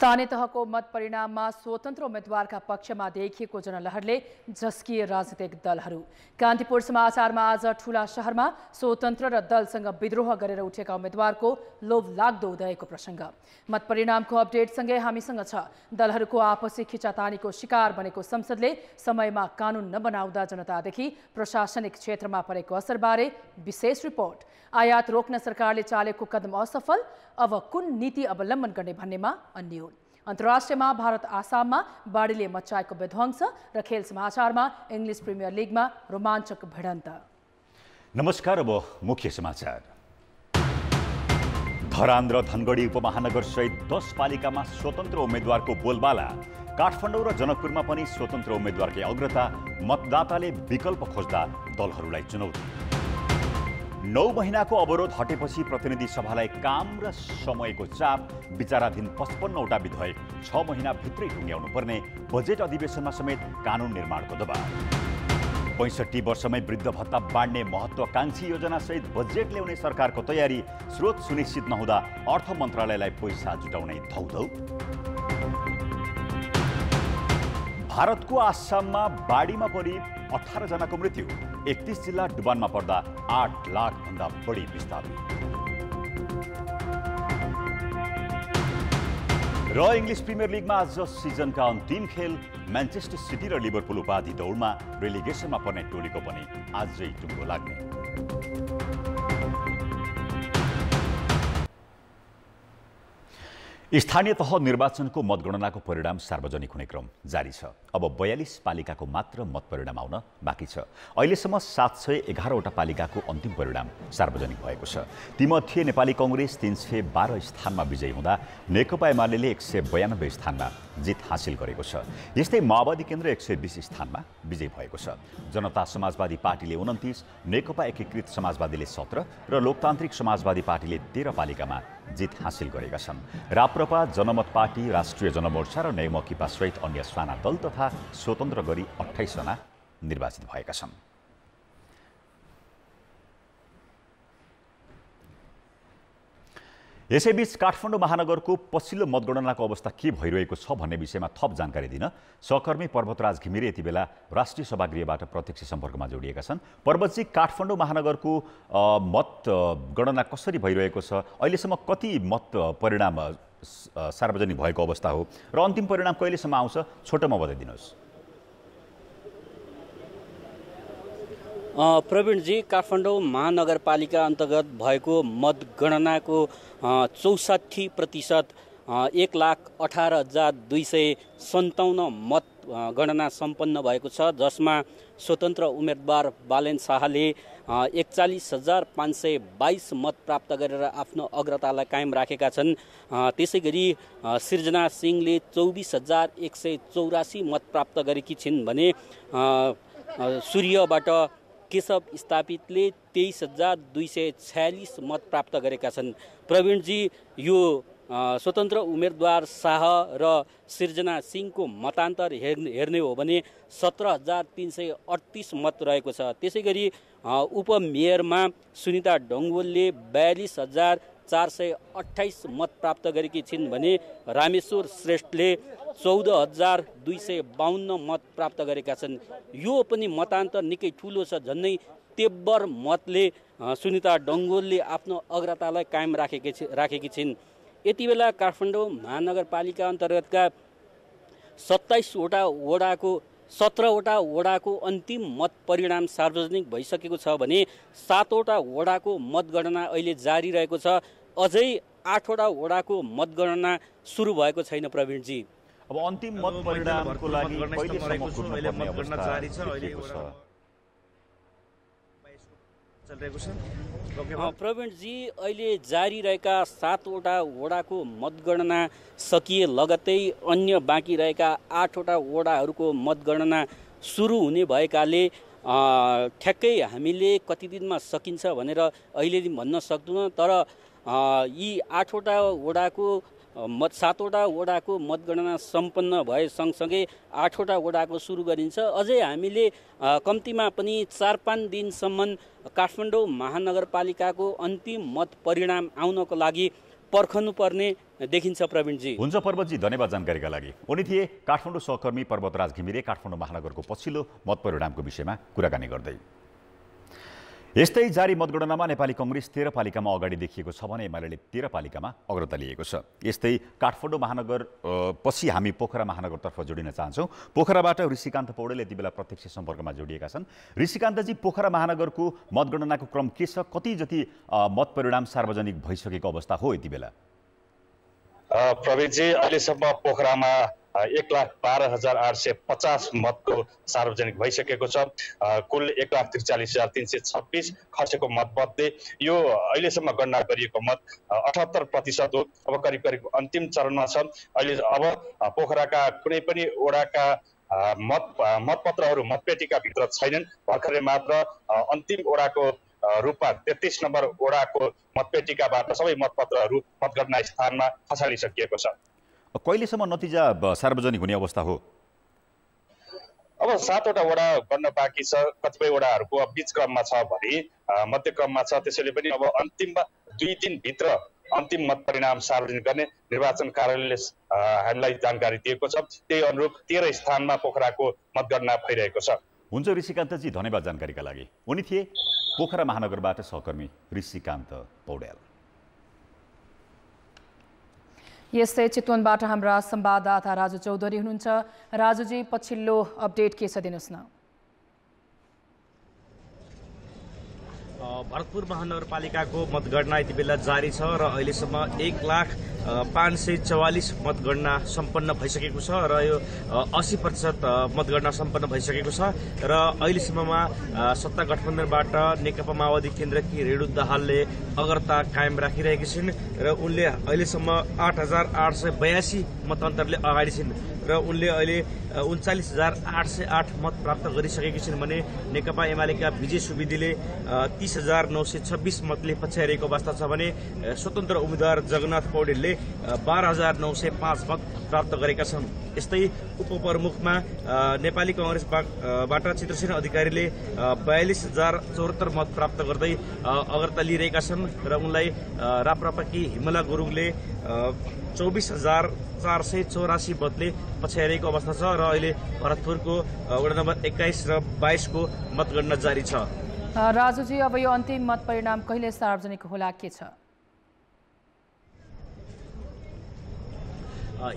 स्थानीय तहको मत परिणाममा स्वतन्त्र उम्मेद्वारका पक्षमा देखिएको जनलहरले झस्किए राजनीतिक दलहरू कान्तिपुर समाचारमा आज ठूला सहरमा स्वतन्त्र र दलसँग विद्रोह गरेर उठेका उम्मेद्वारको लोभ लाग्दो उदयको प्रसङ्ग मत परिणामको अपडेटसँगै हामीसँग छ दलहरूको आपसी खिचातानीको शिकार बनेको संसदले समयमा कानुन नबनाउँदा जनतादेखि प्रशासनिक क्षेत्रमा परेको असरबारे विशेष रिपोर्ट आयात रोक्न सरकारले चालेको कदम असफल अब कुन नीति अवलम्बन गर्ने भन्नेमा अन्य अन्तर्राष्ट्रियमा भारत आसाममा बाढीले मचाएको विध्वंस र खेल समाचारमा इङ्ग्लिस प्रिमियर लिगमा रोमाञ्चक भिडन्त नमस्कार अब मुख्य समाचार धरान र धनगढी उपमहानगर सहित दस पालिकामा स्वतन्त्र उम्मेद्वारको बोलबाला काठमाडौँ र जनकपुरमा पनि स्वतन्त्र उम्मेद्वारकै अग्रता मतदाताले विकल्प खोज्दा दलहरूलाई चुनौती नौ महिनाको अवरोध हटेपछि प्रतिनिधि सभालाई काम र समयको चाप विचाराधीन पचपन्नवटा विधेयक छ महिनाभित्रै टुङ्ग्याउनु पर्ने बजेट अधिवेशनमा समेत कानुन निर्माणको दबाव पैँसठी वर्षमै वृद्ध भत्ता बाँड्ने महत्त्वाकाङ्क्षी योजनासहित बजेट ल्याउने सरकारको तयारी स्रोत सुनिश्चित नहुँदा अर्थ मन्त्रालयलाई पैसा जुटाउने धौधौ भारतको आसाममा बाढीमा परि अठारजनाको मृत्यु एकतिस जिल्ला डुबानमा पर्दा आठ लाखभन्दा बढी विस्थापित र इङ्ग्लिस प्रिमियर लिगमा आज सिजनका अन्तिम खेल म्यान्चेस्टर सिटी र लिभरपुल उपाधि दौडमा रेलिगेसनमा पर्ने टोलीको पनि आजै टुङ्गो लाग्ने स्थानीय तह निर्वाचनको मतगणनाको परिणाम सार्वजनिक हुने क्रम जारी छ अब बयालिस पालिकाको मात्र मतपरिणाम आउन बाँकी छ अहिलेसम्म सात सय एघारवटा पालिकाको अन्तिम परिणाम सार्वजनिक भएको छ तीमध्ये नेपाली कङ्ग्रेस तिन सय बाह्र स्थानमा विजयी हुँदा नेकपा एमाले एक सय बयानब्बे स्थानमा जित हासिल गरेको छ यस्तै माओवादी केन्द्र एक सय बिस स्थानमा विजयी भएको छ जनता समाजवादी पार्टीले उन्तिस नेकपा एकीकृत समाजवादीले सत्र र लोकतान्त्रिक समाजवादी पार्टीले तेह्र पालिकामा जित हासिल गरेका छन् राप्रपा जनमत पार्टी राष्ट्रिय जनमोर्चा र सहित अन्य साना दल तथा स्वतन्त्र गरी अठाइसजना निर्वाचित भएका छन् यसैबीच काठमाडौँ महानगरको पछिल्लो मतगणनाको अवस्था के भइरहेको छ भन्ने विषयमा थप जानकारी दिन सहकर्मी पर्वतराज घिमिरे यति बेला राष्ट्रिय सभागृहबाट प्रत्यक्ष सम्पर्कमा जोडिएका छन् पर्वतजी काठमाडौँ महानगरको मत गणना कसरी भइरहेको छ अहिलेसम्म कति मत परिणाम सार्वजनिक भएको अवस्था हो र अन्तिम परिणाम कहिलेसम्म आउँछ छोटोमा बताइदिनुहोस् प्रवीणजी काठमाडौँ महानगरपालिका अन्तर्गत भएको मतगणनाको चौसाठी प्रतिशत एक लाख अठार हजार दुई सय सन्ताउन्न मत गणना सम्पन्न भएको छ जसमा स्वतन्त्र उम्मेदवार बालेन शाहले एकचालिस हजार पाँच सय बाइस मत प्राप्त गरेर आफ्नो अग्रतालाई कायम राखेका छन् त्यसै गरी सिर्जना सिंहले चौबिस हजार एक सय चौरासी मत प्राप्त गरेकी छिन् भने सूर्यबाट केशव स्थापितले तेइस हजार दुई सय छयालिस मत प्राप्त गरेका छन् प्रवीणजी यो स्वतन्त्र उम्मेदवार शाह र सिर्जना सिंहको मतान्तर हेर् हेर्ने हो भने सत्र हजार तिन सय अडतिस मत रहेको छ त्यसै गरी उपमेयरमा सुनिता डङ्गोलले बयालिस हजार चार सय अठाइस मत प्राप्त गरेकी छिन् भने रामेश्वर श्रेष्ठले चौध हजार दुई सय बाहन्न मत प्राप्त गरेका छन् यो पनि मतान्तर निकै ठुलो छ झन्नै तेब्बर मतले सुनिता डङ्गोलले आफ्नो अग्रतालाई कायम राखेकी छि राखेकी छिन् यति बेला काठमाडौँ महानगरपालिका अन्तर्गतका सत्ताइसवटा वडाको सत्रवटा वडाको अन्तिम मत परिणाम सार्वजनिक भइसकेको छ भने सातवटा वडाको मतगणना अहिले जारी रहेको छ अझै आठवटा वडाको मतगणना सुरु भएको छैन प्रवीणजी अब अन्तिम मत परिणामको लागि प्रवीणजी अहिले जारी रहेका सातवटा वडाको मतगणना सकिए लगत्तै अन्य बाँकी रहेका आठवटा वडाहरूको मतगणना सुरु हुने भएकाले ठ्याक्कै हामीले कति दिनमा सकिन्छ भनेर अहिले भन्न सक्दैनौँ तर यी आठवटा वडाको मत सातवटा वडाको मतगणना सम्पन्न भए सँगसँगै आठवटा वडाको सुरु गरिन्छ अझै हामीले कम्तीमा पनि चार पाँच दिनसम्म काठमाडौँ महानगरपालिकाको अन्तिम मत परिणाम आउनको लागि पर्खनुपर्ने देखिन्छ प्रवीणजी हुन्छ पर्वतजी धन्यवाद जानकारीका लागि उनी थिए काठमाडौँ सहकर्मी पर्वतराज घिमिरे काठमाडौँ महानगरको पछिल्लो मतपरिणामको विषयमा कुराकानी गर्दै यस्तै जारी मतगणनामा नेपाली कङ्ग्रेस तेह्र पालिकामा अगाडि देखिएको छ भने एमाले तेह्र पालिकामा अग्रता लिएको छ यस्तै काठमाडौँ महानगर पछि हामी पोखरा महानगरतर्फ जोडिन चाहन्छौँ पोखराबाट ऋषिकान्त पौडेल यति बेला प्रत्यक्ष सम्पर्कमा जोडिएका छन् ऋषिकान्तजी पोखरा महानगरको मतगणनाको क्रम के छ कति जति मत परिणाम सार्वजनिक भइसकेको अवस्था हो यति बेला प्रवीणजी अहिलेसम्म पोखरामा एक लाख बाह्र हजार आठ सय पचास मतको सार्वजनिक भइसकेको छ कुल एक लाख त्रिचालिस हजार तिन सय छब्बिस खसेको मतमध्ये यो अहिलेसम्म गणना गरिएको मत अठहत्तर प्रतिशत हो अब करिब करिब अन्तिम चरणमा छ अहिले अब पोखराका कुनै पनि वडाका मत मतपत्रहरू भित्र छैनन् भर्खरै मात्र अन्तिम वडाको रूपमा तेत्तिस नम्बर वडाको मतपेटिकाबाट सबै मतपत्रहरू मतगणना स्थानमा खसालिसकिएको छ कहिलेसम्म नतिजा सार्वजनिक हुने अवस्था हो अब सातवटा वडा गर्न बाँकी छ कतिपय वडाहरूको अब बिच क्रममा छ भने मध्य क्रममा छ त्यसैले पनि अब अन्तिममा दुई दिनभित्र अन्तिम मत परिणाम सार्वजनिक गर्ने निर्वाचन कार्यालयले हामीलाई जानकारी दिएको छ त्यही अनुरूप तेह्र स्थानमा पोखराको मतगणना भइरहेको छ हुन्छ ऋषिकान्तजी धन्यवाद जानकारीका लागि उनी थिए पोखरा महानगरबाट सहकर्मी ऋषिकान्त पौड्याल यसै चितवनबाट हाम्रा संवाददाता राजु चौधरी हुनुहुन्छ राजुजी पछिल्लो अपडेट के छ दिनुहोस् न भरतपुर महानगरपालिकाको मतगणना यति बेला जारी छ र अहिलेसम्म एक लाख पाँच सय चौवालिस मतगणना सम्पन्न भइसकेको छ र यो अस्सी प्रतिशत मतगणना सम्पन्न भइसकेको छ र अहिलेसम्ममा सत्ता गठबन्धनबाट नेकपा माओवादी केन्द्रकी रेणु दाहालले अग्रता कायम राखिरहेकी छिन् र उनले अहिलेसम्म आठ हजार आठ सय बयासी मतान्तरले अगाडि छिन् र उनले अहिले उन्चालिस हजार आठ सय आठ मत प्राप्त गरिसकेकी छिन् भने नेकपा एमालेका विजय सुविदीले तिस हजार नौ सय छब्बिस मतले पछ्याइरहेको अवस्था छ भने स्वतन्त्र उम्मेद्वार जगन्नाथ पौडेलले बाह्र हजार नौ सय पाँच मत प्राप्त गरेका छन् यस्तै उपप्रमुखमा नेपाली कङ्ग्रेसबाट चित्रसेन अधिकारीले बयालिस हजार चौहत्तर मत प्राप्त गर्दै अग्रता लिइरहेका छन् र उनलाई राप्रपाकी हिमला गुरुङले चौबिस हजार चार सय चौरासी मतले पछ्याइरहेको अवस्था छ र अहिले भरतपुरको वडा नम्बर एक्काइस र बाइसको मतगणना जारी छ राजुजी अब यो अन्तिम मत परिणाम कहिले सार्वजनिक होला के छ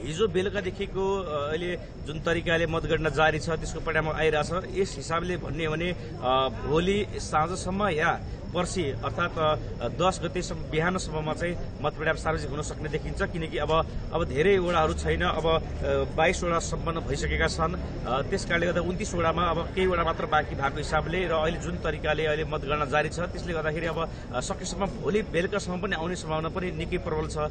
हिजो बेलुकादेखिको अहिले जुन तरिकाले मतगणना जारी छ त्यसको परिणाम आइरहेछ यस हिसाबले भन्ने हो भने भोलि साँझसम्म या पर्सि अर्थात् दस गतेसम्म बिहानसम्ममा चाहिँ मतपरिणाम सार्वजनिक हुन सक्ने देखिन्छ किनकि अब अब धेरै वडाहरू छैन अब बाइसवटा सम्पन्न भइसकेका छन् त्यस कारणले गर्दा उन्तिसवटामा अब केहीवटा मात्र बाँकी भएको हिसाबले र अहिले जुन तरिकाले अहिले मतगणना जारी छ त्यसले गर्दाखेरि अब सकेसम्म भोलि बेलुकासम्म पनि आउने सम्भावना पनि निकै प्रबल छ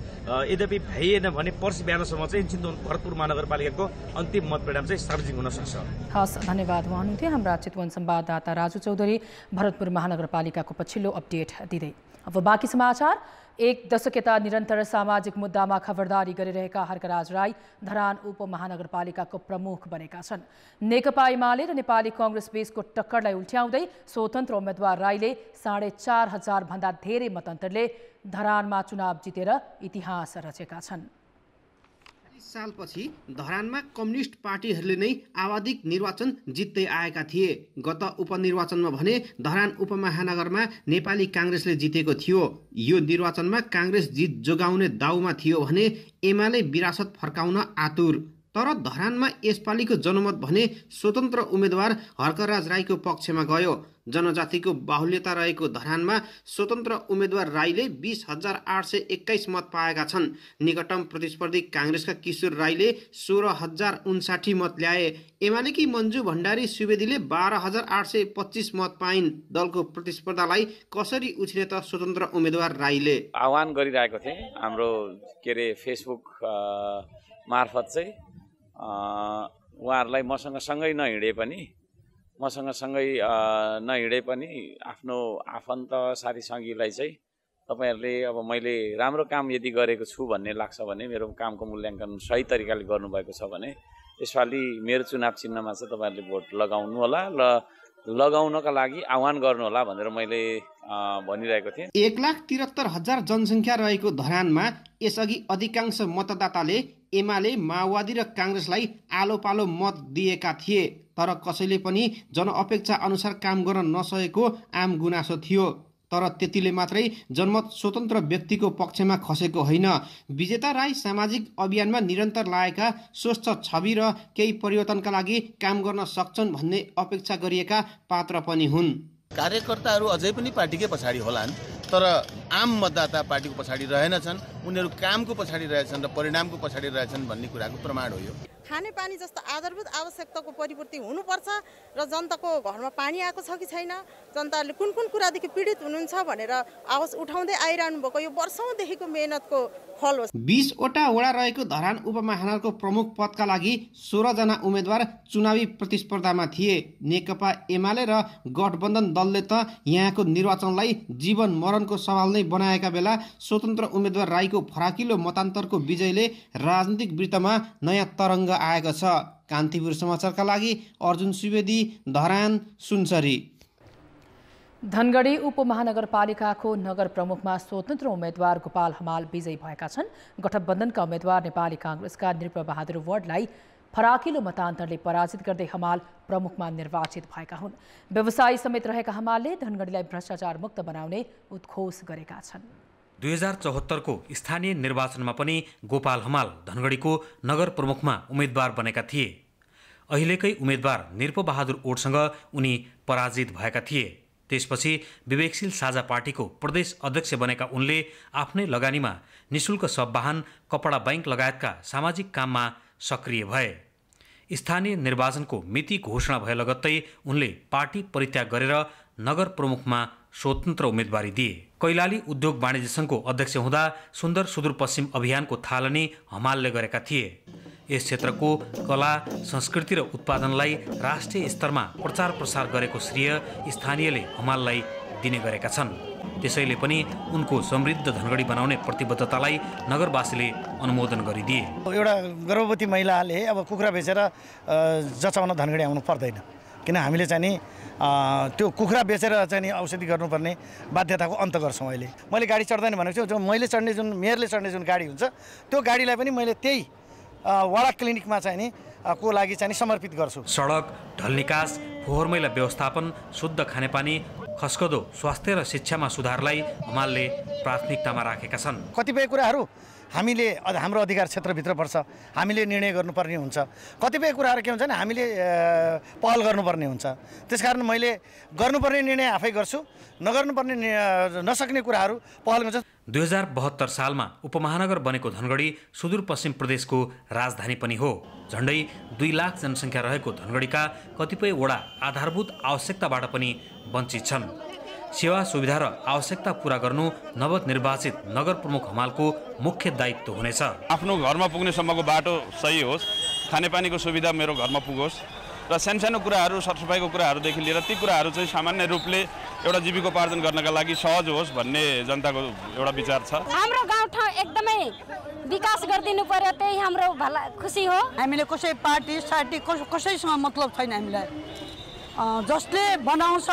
यद्यपि भ्याइएन भने पर्सि बिहानसम्म चाहिँ चिन्तवन भरतपुर महानगरपालिकाको अन्तिम मतपरिणाम चाहिँ सार्वजनिक हुन सक्छ हस् धन्यवाद उहाँ हुनुहुन्थ्यो हाम्रा चितवन संवाददाता राजु चौधरी भरतपुर महानगरपालिकाको पछि पछिल्लो अपडेट दिँदै अब बाँकी समाचार एक दशक यता निरन्तर सामाजिक मुद्दामा खबरदारी गरिरहेका हर्कराज राई धरान उपमहानगरपालिकाको प्रमुख बनेका छन् नेकपा एमाले र नेपाली कङ्ग्रेस बीचको टक्करलाई उल्ट्याउँदै स्वतन्त्र उम्मेद्वार राईले साढे चार हजारभन्दा धेरै मतान्तरले धरानमा चुनाव जितेर इतिहास रचेका छन् सालपछि धरानमा कम्युनिस्ट पार्टीहरूले नै आवाधिक निर्वाचन जित्दै आएका थिए गत उपनिर्वाचनमा भने धरान उपमहानगरमा नेपाली काङ्ग्रेसले जितेको थियो यो निर्वाचनमा काङ्ग्रेस जित जोगाउने दाउमा थियो भने एमाले विरासत फर्काउन आतुर तर धरानमा यसपालिको जनमत भने स्वतन्त्र उम्मेद्वार हर्कराज राईको पक्षमा गयो जनजातिको बाहुल्यता रहेको धरानमा स्वतन्त्र उम्मेद्वार राईले बिस हजार आठ सय एक्काइस मत पाएका छन् निकटम प्रतिस्पर्धी काङ्ग्रेसका किशोर राईले सोह्र हजार उन्साठी मत ल्याए एमालेकी मन्जु भण्डारी सुवेदीले बाह्र हजार आठ सय पच्चिस मत पाइन् दलको प्रतिस्पर्धालाई कसरी उछिने त स्वतन्त्र उम्मेद्वार राईले आह्वान गरिरहेको थिएँ हाम्रो के अरे फेसबुक मार्फत चाहिँ उहाँहरूलाई मसँग सँगै नहिँडे पनि मसँग सँगै नहिँडे पनि आफ्नो आफन्त साथीसङ्गीलाई चाहिँ तपाईँहरूले अब मैले राम्रो काम यदि गरेको छु भन्ने लाग्छ भने मेरो कामको मूल्याङ्कन सही तरिकाले गर्नुभएको छ भने यसपालि मेरो चुनाव चिन्हमा चाहिँ तपाईँहरूले भोट लगाउनु होला र लगाउनका लागि आह्वान गर्नुहोला भनेर मैले भनिरहेको थिएँ एक लाख त्रिहत्तर हजार जनसङ्ख्या रहेको धरानमा यसअघि अधिकांश मतदाताले एमाले माओवादी र काङ्ग्रेसलाई आलो पालो मत दिएका थिए तर कसैले पनि जनअपेक्षा अनुसार काम गर्न नसकेको आम गुनासो थियो तर त्यतिले मात्रै जनमत स्वतन्त्र व्यक्तिको पक्षमा खसेको होइन विजेता राई सामाजिक अभियानमा निरन्तर लागेका स्वच्छ छवि र केही परिवर्तनका लागि काम गर्न सक्छन् भन्ने अपेक्षा गरिएका पात्र पनि हुन् कार्यकर्ताहरू अझै पनि पार्टीकै पछाडि होलान् तर आम मतदाता पार्टीको पछाडि रहेनछन् उनीहरू कामको पछाडि रहेछन् र परिणामको पछाडि रहेछन् भन्ने कुराको प्रमाण हो यो खानेपानी जस्तो आधारभूत आवश्यकताको परिपूर्ति हुनुपर्छ र जनताको घरमा पानी आएको छ कि छैन जनताहरूले कुन कुन कुरादेखि पीडित हुनुहुन्छ भनेर आवाज उठाउँदै आइरहनु भएको यो वर्षौँदेखिको मेहनतको फल हो बिसवटा वडा रहेको धरान उपमहानगरको प्रमुख पदका लागि सोह्रजना उम्मेद्वार चुनावी प्रतिस्पर्धामा थिए नेकपा एमाले र गठबन्धन दलले त यहाँको निर्वाचनलाई जीवन मरणको सवाल नै बनाएका बेला स्वतन्त्र उम्मेद्वार राईको फराकिलो मतान्तरको विजयले राजनीतिक वृत्तमा नयाँ तरङ्ग आएको छ कान्तिपुर समाचारका लागि अर्जुन सुवेदी धरान सुनसरी धनगढी उपमहानगरपालिकाको नगर प्रमुखमा स्वतन्त्र उम्मेद्वार गोपाल हमाल विजयी भएका छन् गठबन्धनका उम्मेद्वार नेपाली काङ्ग्रेसका नृपबहादुर वर्डलाई फराकिलो मतान्तरले पराजित गर्दै हमाल प्रमुखमा निर्वाचित भएका हुन् व्यवसायी समेत रहेका हमालले धनगढीलाई भ्रष्टाचार मुक्त बनाउने उद्घोष गरेका छन् दुई हजार चौहत्तरको स्थानीय निर्वाचनमा पनि गोपाल हमाल धनगढीको नगर प्रमुखमा उम्मेद्वार बनेका थिए अहिलेकै उम्मेद्वार निरपबहादुर ओटसँग उनी पराजित भएका थिए त्यसपछि विवेकशील साझा पार्टीको प्रदेश अध्यक्ष बनेका उनले आफ्नै लगानीमा निशुल्क सब वाहन कपडा बैङ्क लगायतका सामाजिक काममा सक्रिय भए स्थानीय निर्वाचनको मिति घोषणा भए लगत्तै उनले पार्टी परित्याग गरेर नगर प्रमुखमा स्वतन्त्र उम्मेदवारी दिए कैलाली उद्योग वाणिज्य सङ्घको अध्यक्ष हुँदा सुन्दर सुदूरपश्चिम अभियानको थालनी हमालले गरेका थिए यस क्षेत्रको कला संस्कृति र उत्पादनलाई राष्ट्रिय स्तरमा प्रचार प्रसार गरेको श्रेय स्थानीयले हमाललाई दिने गरेका छन् त्यसैले पनि उनको समृद्ध धनगढी बनाउने प्रतिबद्धतालाई नगरवासीले अनुमोदन गरिदिए एउटा गर्भवती महिलाले अब कुखुरा बेचेर जचाउन धनगढी आउनु पर्दैन किन हामीले चाहिँ नि त्यो कुखुरा बेचेर चाहिँ नि औषधि गर्नुपर्ने बाध्यताको अन्त गर्छौँ अहिले मैले गाडी चढ्दैन भनेको छु जो मैले चढ्ने जुन मेयरले चढ्ने जुन गाडी हुन्छ त्यो गाडीलाई पनि मैले त्यही वडा क्लिनिकमा चाहिँ नि को लागि चाहिँ समर्पित गर्छु सडक ढल निकास फोहोर मैला व्यवस्थापन शुद्ध खानेपानी खस्कदो स्वास्थ्य र शिक्षामा सुधारलाई हमालले प्राथमिकतामा राखेका छन् कतिपय कुराहरू हामीले हाम्रो अधिकार क्षेत्रभित्र पर्छ हामीले निर्णय गर्नुपर्ने हुन्छ कतिपय कुराहरू के हुन्छ भने हामीले पहल गर्नुपर्ने हुन्छ त्यसकारण मैले गर्नुपर्ने निर्णय आफै गर्छु नगर्नुपर्ने नसक्ने कुराहरू पहल हुन्छ दुई हजार बहत्तर सालमा उपमहानगर बनेको धनगढी सुदूरपश्चिम प्रदेशको राजधानी पनि हो झन्डै दुई लाख जनसङ्ख्या रहेको धनगढीका कतिपय वडा आधारभूत आवश्यकताबाट पनि वञ्चित छन् सेवा सुविधा र आवश्यकता पुरा गर्नु नवनिर्वाचित नगर प्रमुख हमालको मुख्य दायित्व हुनेछ आफ्नो घरमा पुग्नेसम्मको बाटो सही होस् खानेपानीको सुविधा मेरो घरमा पुगोस् र सानसानो कुराहरू सरसफाइको कुराहरूदेखि लिएर ती कुराहरू चाहिँ सामान्य रूपले एउटा जीविकोपार्जन गर्नका लागि सहज होस् भन्ने जनताको एउटा विचार छ हाम्रो गाउँठाउँ एकदमै विकास गरिदिनु पर्यो त्यही हाम्रो भला खुसी हो हामीले कसै पार्टी सार्टी कसैसँग मतलब छैन हामीलाई जसले बनाउँछ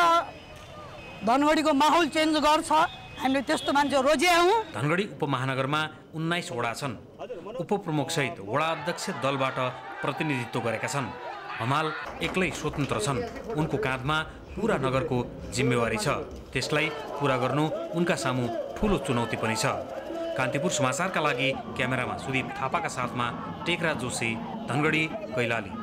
धनगढीको माहौल चेन्ज गर्छ हामीले त्यस्तो मान्छे रोज्यायौँ धनगढी उपमहानगरमा उन्नाइस वडा छन् उपप्रमुखसहित वडा अध्यक्ष दलबाट प्रतिनिधित्व गरेका छन् हमाल एक्लै स्वतन्त्र छन् उनको काँधमा पुरा नगरको जिम्मेवारी छ त्यसलाई पुरा गर्नु उनका सामु ठुलो चुनौती पनि छ कान्तिपुर समाचारका लागि क्यामेरामा सुदीप थापाका साथमा टेकरा जोशी धनगढी कैलाली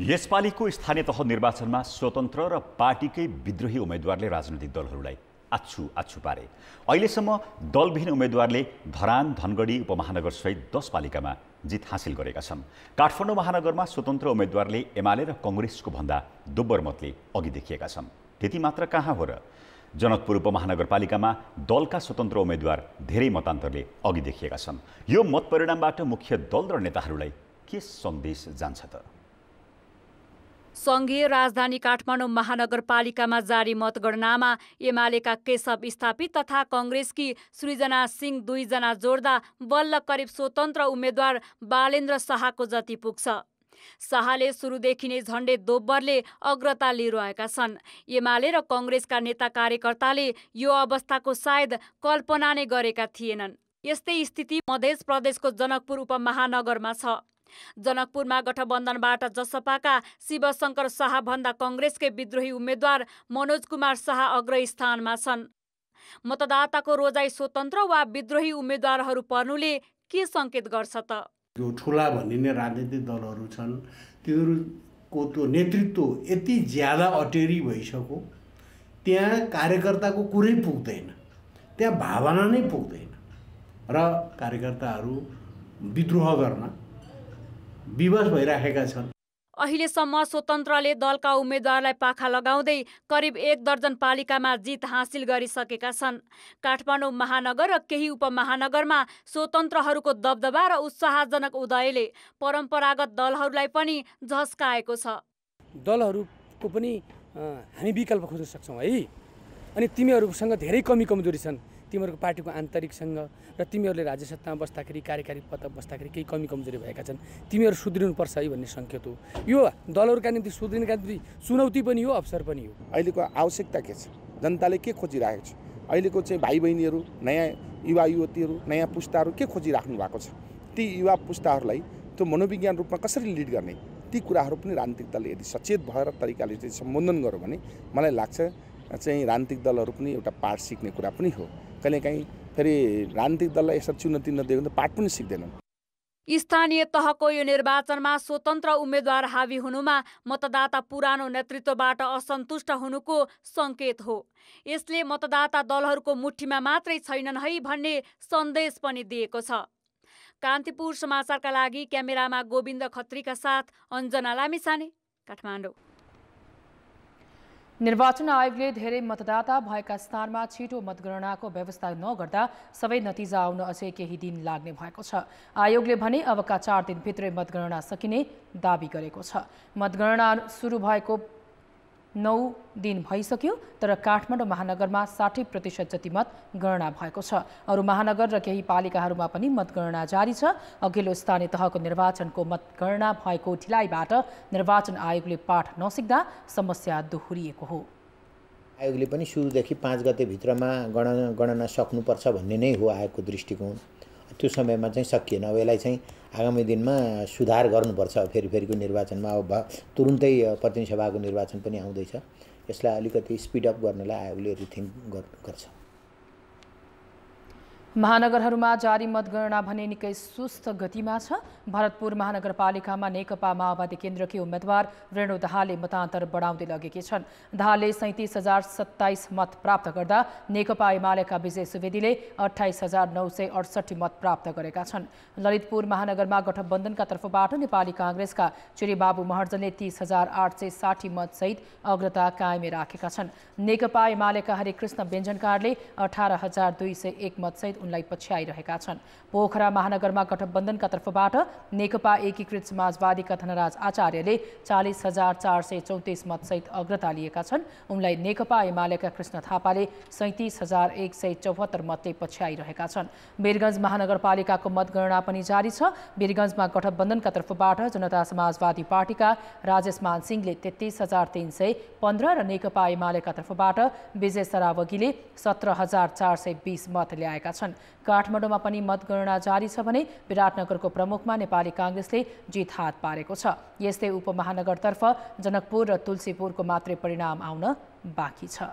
यसपालिको स्थानीय तह निर्वाचनमा स्वतन्त्र र पार्टीकै विद्रोही उम्मेद्वारले राजनैतिक दलहरूलाई आछु आछु पारे अहिलेसम्म दलविहीन उम्मेद्वारले धरान धनगढी उपमहानगरसहित दस पालिकामा जित हासिल गरेका छन् काठमाडौँ महानगरमा स्वतन्त्र उम्मेद्वारले एमाले र कङ्ग्रेसको भन्दा दोब्बर मतले अघि देखिएका छन् त्यति मात्र कहाँ हो र जनकपुर उपमहानगरपालिकामा दलका स्वतन्त्र उम्मेद्वार धेरै मतान्तरले अघि देखिएका छन् यो मतपरिणामबाट मुख्य दल र नेताहरूलाई के सन्देश जान्छ त सङ्घीय राजधानी काठमाडौँ महानगरपालिकामा जारी मतगणनामा एमालेका केशव स्थापित तथा कङ्ग्रेसकी सृजना सिंह दुईजना जोड्दा बल्ल करिब स्वतन्त्र उम्मेद्वार बालेन्द्र शाहको जति पुग्छ शाहले सुरुदेखि नै झन्डे दोब्बरले अग्रता लिइरहेका छन् एमाले र कङ्ग्रेसका नेता कार्यकर्ताले यो अवस्थाको सायद कल्पना नै गरेका थिएनन् यस्तै स्थिति मध्य प्रदेशको जनकपुर उपमहानगरमा छ जनकपुरमा गठबन्धनबाट जसपाका शिवशङ्कर शाहभन्दा कङ्ग्रेसकै विद्रोही उम्मेद्वार मनोज कुमार शाह अग्रस्थानमा स्थानमा छन् मतदाताको रोजाई स्वतन्त्र वा विद्रोही उम्मेद्वारहरू पर्नुले के सङ्केत गर्छ त त्यो ठुला भनिने राजनीतिक दलहरू छन् तिनीहरूको त्यो नेतृत्व यति ज्यादा अटेरी भइसक्यो त्यहाँ कार्यकर्ताको कुरै पुग्दैन त्यहाँ भावना नै पुग्दैन र कार्यकर्ताहरू विद्रोह गर्न विवश भइराखेका छन् अहिलेसम्म स्वतन्त्रले दलका उम्मेद्वारलाई पाखा लगाउँदै करिब एक दर्जन पालिकामा जित हासिल गरिसकेका छन् काठमाडौँ महानगर र केही उपमहानगरमा स्वतन्त्रहरूको दबदबा र उत्साहजनक उदयले परम्परागत दलहरूलाई पनि झस्काएको छ दलहरूको पनि हामी विकल्प खोज्न सक्छौँ है अनि तिमीहरूसँग धेरै कमी कमजोरी छन् तिमीहरूको पार्टीको आन्तरिकसँग र तिमीहरूले राज्य सत्तामा बस्दाखेरि कार्यकारी पद बस्दाखेरि केही कमी कमजोरी भएका छन् तिमीहरू सुध्रिनुपर्छ है भन्ने सङ्केत हो यो दलहरूका निम्ति सुध्रिनका निम्ति चुनौती पनि हो अवसर पनि हो अहिलेको आवश्यकता के छ जनताले के खोजिरहेको छ अहिलेको चाहिँ भाइ बहिनीहरू नयाँ युवा युवतीहरू नयाँ पुस्ताहरू के खोजिराख्नु भएको छ ती युवा पुस्ताहरूलाई त्यो मनोविज्ञान रूपमा कसरी लिड गर्ने ती कुराहरू पनि राजनीतिक दलले यदि सचेत भएर तरिकाले चाहिँ सम्बोधन गर्यो भने मलाई लाग्छ चाहिँ राजनीतिक दलहरू पनि एउटा पाठ सिक्ने कुरा पनि हो कहिलेकाहीँ फेरि राजनीतिक दललाई यसरी चुनौती नदिएको पाठ पनि सिक्दैनन् स्थानीय तहको यो निर्वाचनमा स्वतन्त्र उम्मेद्वार हावी हुनुमा मतदाता पुरानो नेतृत्वबाट असन्तुष्ट हुनुको सङ्केत हो यसले मतदाता दलहरूको मुठीमा मात्रै छैनन् है भन्ने सन्देश पनि दिएको छ कान्तिपुर समाचारका लागि क्यामेरामा गोविन्द खत्रीका साथ अञ्जना लामिसाने काठमाडौँ निर्वाचन आयोगले धेरै मतदाता भएका स्थानमा छिटो मतगणनाको व्यवस्था नगर्दा सबै नतिजा आउन अझै केही दिन लाग्ने भएको छ आयोगले भने अबका चार दिनभित्रै मतगणना सकिने दावी गरेको छ मतगणना सुरु भएको नौ दिन भइसक्यो तर काठमाडौँ महानगरमा साठी प्रतिशत जति मतगणना भएको छ अरू महानगर र केही पालिकाहरूमा पनि मतगणना जारी छ अघिल्लो स्थानीय तहको निर्वाचनको मतगणना भएको ढिलाइबाट निर्वाचन आयोगले पाठ नसिक्दा समस्या दोहोरिएको हो आयोगले पनि सुरुदेखि पाँच गते भित्रमा गणना गणना सक्नुपर्छ भन्ने नै हो आयोगको दृष्टिकोण त्यो समयमा चाहिँ सकिएन अब यसलाई चाहिँ आगामी दिनमा सुधार गर्नुपर्छ फेरि फेरिको निर्वाचनमा अब तुरुन्तै प्रतिनिधि सभाको निर्वाचन पनि आउँदैछ यसलाई अलिकति स्पिड अप गर्नलाई आयोगले रिथिङ गर्छ महानगरहरूमा जारी मतगणना भने निकै सुस्त गतिमा छ भरतपुर महानगरपालिकामा नेकपा माओवादी केन्द्रकी उम्मेद्वार रेणु दाहालले मतान्तर बढाउँदै लगेकी छन् दाहालले सैतिस हजार सत्ताइस मत प्राप्त गर्दा नेकपा एमालेका विजय सुवेदीले अठाइस हजार नौ सय अडसठी मत प्राप्त गरेका छन् ललितपुर महानगरमा गठबन्धनका तर्फबाट नेपाली काङ्ग्रेसका चिरीबाबु महर्जनले तीस हजार आठ सय साठी मतसहित अग्रता कायमै राखेका छन् नेकपा एमालेका हरिकृष्ण व्यञ्जनकारले अठार हजार दुई सय एक मतसहित उनलाई आइरहेका छन् पोखरा महानगरमा गठबन्धनका तर्फबाट नेकपा एकीकृत समाजवादीका धनराज आचार्यले चालिस हजार चार सय चौतिस मतसहित अग्रता लिएका छन् उनलाई नेकपा एमालेका कृष्ण थापाले सैतिस हजार एक सय चौहत्तर मतले पछ्याइरहेका छन् वीरगञ्ज महानगरपालिकाको मतगणना पनि जारी छ वीरगञ्जमा गठबन्धनका तर्फबाट जनता समाजवादी पार्टीका राजेश सिंहले तेत्तिस हजार तिन सय पन्ध्र र नेकपा एमालेका तर्फबाट विजय सरावगीले सत्र हजार चार सय बिस मत ल्याएका छन् काठमाडौँमा पनि मतगणना जारी छ भने विराटनगरको प्रमुखमा नेपाली काङ्ग्रेसले जित हात पारेको छ यस्तै उपमहानगरतर्फ जनकपुर र तुलसीपुरको मात्रै परिणाम आउन बाँकी छ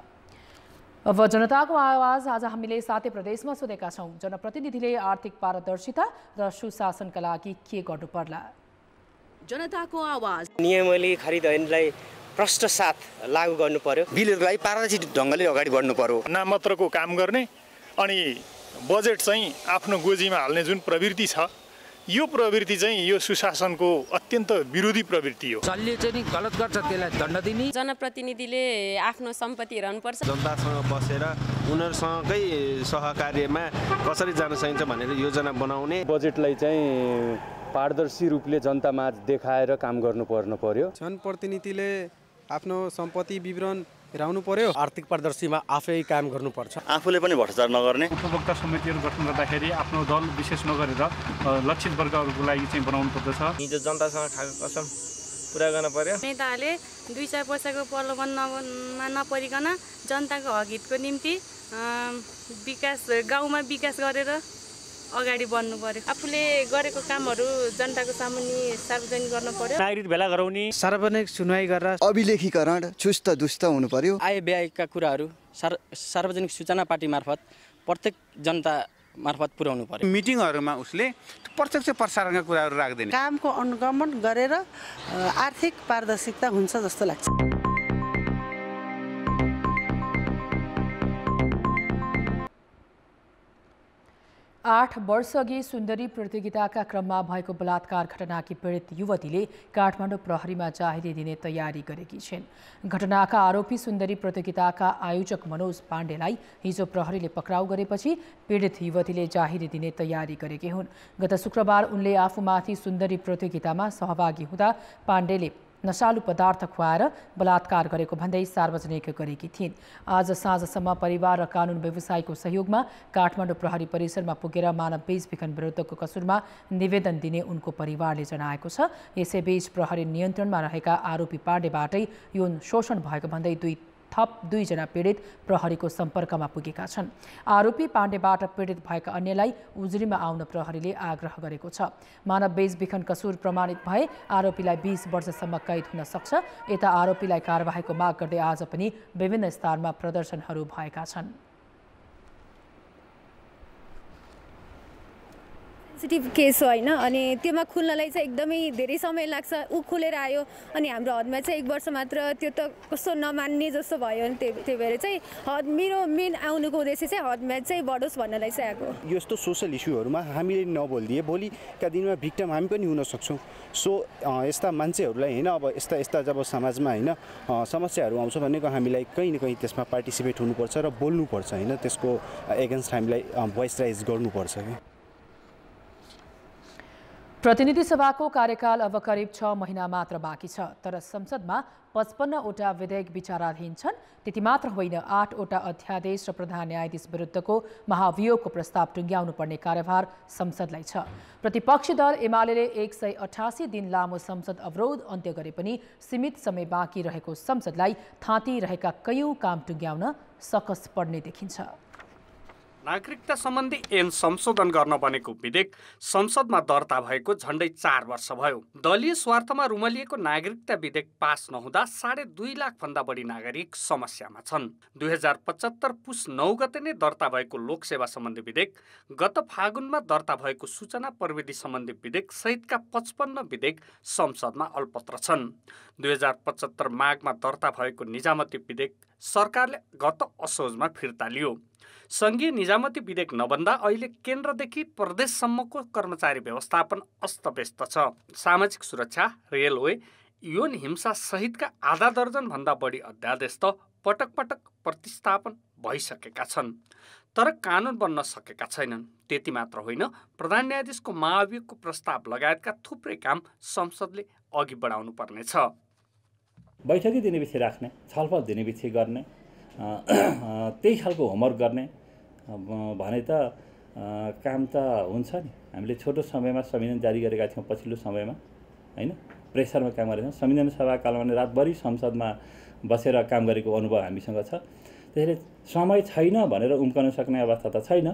अब जनताको आवाज आज हामीले साथै प्रदेशमा सोधेका छौँ जनप्रतिनिधिले आर्थिक पारदर्शिता र सुशासनका लागि के गर्नु पर्ला जनताको आवाज नियमली खरिद ऐनलाई प्रष्ट साथ लागू गर्नु पर्यो बिलहरूलाई पारदर्शी ढङ्गले अगाडि बढ्नु पर्यो नाममात्रको काम गर्ने अनि बजेट चाहिँ आफ्नो गोजीमा हाल्ने जुन प्रवृत्ति छ यो प्रवृत्ति चाहिँ यो सुशासनको अत्यन्त विरोधी प्रवृत्ति हो जसले चाहिँ गलत गर्छ त्यसलाई दण्ड दिने जनप्रतिनिधिले आफ्नो सम्पत्ति रहनुपर्छ जनतासँग बसेर उनीहरूसँगकै सहकार्यमा कसरी जान सकिन्छ भनेर योजना बनाउने बजेटलाई चाहिँ पारदर्शी रूपले जनतामा देखाएर काम गर्नु पर्नु पर्यो जनप्रतिनिधिले आफ्नो सम्पत्ति विवरण आउनु पर्यो आर्थिक पारदर्शीमा आफै काम गर्नुपर्छ आफूले पनि भ्रष्टाचार नगर्ने उपभोक्ता समितिहरू गठन गर्दाखेरि आफ्नो दल विशेष नगरेर लक्षित वर्गहरूको लागि चाहिँ बनाउनु पर्दछ हिजो जनतासँग खाएको कसम पुरा गर्न पर्यो नेताहरूले दुई चार पैसाको प्रलोभन नगरमा नपरिकन जनताको हकितको निम्ति विकास गाउँमा विकास गरेर अगाडि बढ्नु पर्यो आफूले गरेको कामहरू जनताको सामुन्ने सार्वजनिक गर्न पर्यो नागरिक भेला गराउने सार्वजनिक सुनवाई गरेर अभिलेखीकरण चुस्त दुस्त हुनु पर्यो आय व्ययका कुराहरू सार्वजनिक सूचना पार्टी मार्फत प्रत्येक जनता मार्फत पुर्याउनु पर्यो मिटिङहरूमा उसले प्रत्यक्ष प्रसारणका कुराहरू राख्दैन कामको अनुगमन गरेर आर्थिक पारदर्शिता हुन्छ जस्तो लाग्छ आठ वर्षअघि सुन्दरी प्रतियोगिताका क्रममा भएको बलात्कार घटनाकी पीडित युवतीले काठमाडौँ प्रहरीमा जाहेरी दिने तयारी गरेकी छिन् घटनाका आरोपी सुन्दरी प्रतियोगिताका आयोजक मनोज पाण्डेलाई हिजो प्रहरीले पक्राउ गरेपछि पीडित युवतीले जाहेरी दिने तयारी गरेकी हुन् गत शुक्रबार उनले आफूमाथि सुन्दरी प्रतियोगितामा सहभागी हुँदा पाण्डेले नशालु पदार्थ खुवाएर बलात्कार गरेको भन्दै सार्वजनिक गरेकी थिइन् आज साँझसम्म परिवार र कानुन व्यवसायको सहयोगमा काठमाडौँ प्रहरी परिसरमा पुगेर मानव बेचबिखन विरुद्धको कसुरमा निवेदन दिने उनको परिवारले जनाएको छ यसैबीच प्रहरी नियन्त्रणमा रहेका आरोपी पाण्डेबाटै यो शोषण भएको भन्दै दुई थप दुईजना पीडित प्रहरीको सम्पर्कमा पुगेका छन् आरोपी पाण्डेबाट पीडित भएका अन्यलाई उजुरीमा आउन प्रहरीले आग्रह गरेको छ मानव बेचबिखन कसुर प्रमाणित भए आरोपीलाई बिस वर्षसम्म कैद हुन सक्छ यता आरोपीलाई कारवाहीको माग गर्दै आज पनि विभिन्न स्थानमा प्रदर्शनहरू भएका छन् सेन्सिटिभ केस हो होइन अनि त्योमा खुल्नलाई चाहिँ एकदमै धेरै समय लाग्छ ऊ खुलेर आयो अनि हाम्रो हदमा चाहिँ एक वर्ष मात्र त्यो त कस्तो नमान्ने जस्तो भयो अनि त्यो त्यही भएर चाहिँ हद मेरो मेन आउनुको उद्देश्य चाहिँ हदमा चाहिँ बढोस् भन्नलाई चाहिँ आएको यस्तो सोसल इस्युहरूमा हामीले नबोलिदिए भोलिका दिनमा भिक्टम हामी पनि हुन सक्छौँ सो यस्ता मान्छेहरूलाई होइन अब यस्ता यस्ता जब समाजमा होइन समस्याहरू आउँछ भनेको हामीलाई कहीँ न कहीँ त्यसमा पार्टिसिपेट हुनुपर्छ र बोल्नुपर्छ होइन त्यसको एगेन्स्ट हामीलाई भोइस राइज गर्नुपर्छ कि प्रतिनिधि सभाको कार्यकाल अब करिब छ महिना मात्र बाँकी छ तर संसदमा पचपन्नवटा विधेयक विचाराधीन छन् त्यति मात्र होइन आठवटा अध्यादेश र प्रधान न्यायाधीश विरुद्धको महाभियोगको प्रस्ताव टुङ्ग्याउनु पर्ने कार्यभार संसदलाई छ प्रतिपक्षी दल एमाले एक सय अठासी दिन लामो संसद अवरोध अन्त्य गरे पनि सीमित समय बाँकी रहेको संसदलाई थाँती रहेका कैयौं काम टुङ्ग्याउन सकस पर्ने देखिन्छ नागरिकता सम्बन्धी ऐन संशोधन गर्न बनेको विधेयक संसदमा दर्ता भएको झन्डै चार वर्ष भयो दलीय स्वार्थमा रुमलिएको नागरिकता विधेयक पास नहुँदा साढे दुई भन्दा बढी नागरिक समस्यामा छन् दुई हजार पचहत्तर पुस नौ गते नै दर्ता भएको लोकसेवा सम्बन्धी विधेयक गत फागुनमा दर्ता भएको सूचना प्रविधि सम्बन्धी विधेयक सहितका पचपन्न विधेयक संसदमा अल्पत्र छन् दुई हजार पचहत्तर माघमा दर्ता भएको निजामती विधेयक सरकारले गत असोजमा फिर्ता लियो सङ्घीय निजामती विधेयक नबन्दा अहिले केन्द्रदेखि प्रदेशसम्मको कर्मचारी व्यवस्थापन अस्तव्यस्त छ सामाजिक सुरक्षा रेलवे यौन हिंसा सहितका आधा दर्जनभन्दा बढी अध्यादेश त पटक पटक प्रतिस्थापन भइसकेका छन् तर कानुन बन्न सकेका छैनन् त्यति मात्र होइन प्रधान न्यायाधीशको महाभियोगको प्रस्ताव लगायतका थुप्रै काम संसदले अघि बढाउनु पर्नेछ बैठकै दिने पछि राख्ने छलफल दिने पछि गर्ने त्यही खालको होमवर्क गर्ने भने त काम त हुन्छ नि हामीले छोटो समयमा संविधान जारी गरेका थियौँ पछिल्लो समयमा होइन प्रेसरमा काम गरेका छौँ संविधान सभा कालमा नै रातभरि संसदमा बसेर काम गरेको अनुभव हामीसँग छ त्यसैले समय छैन भनेर उम्कन सक्ने अवस्था त छैन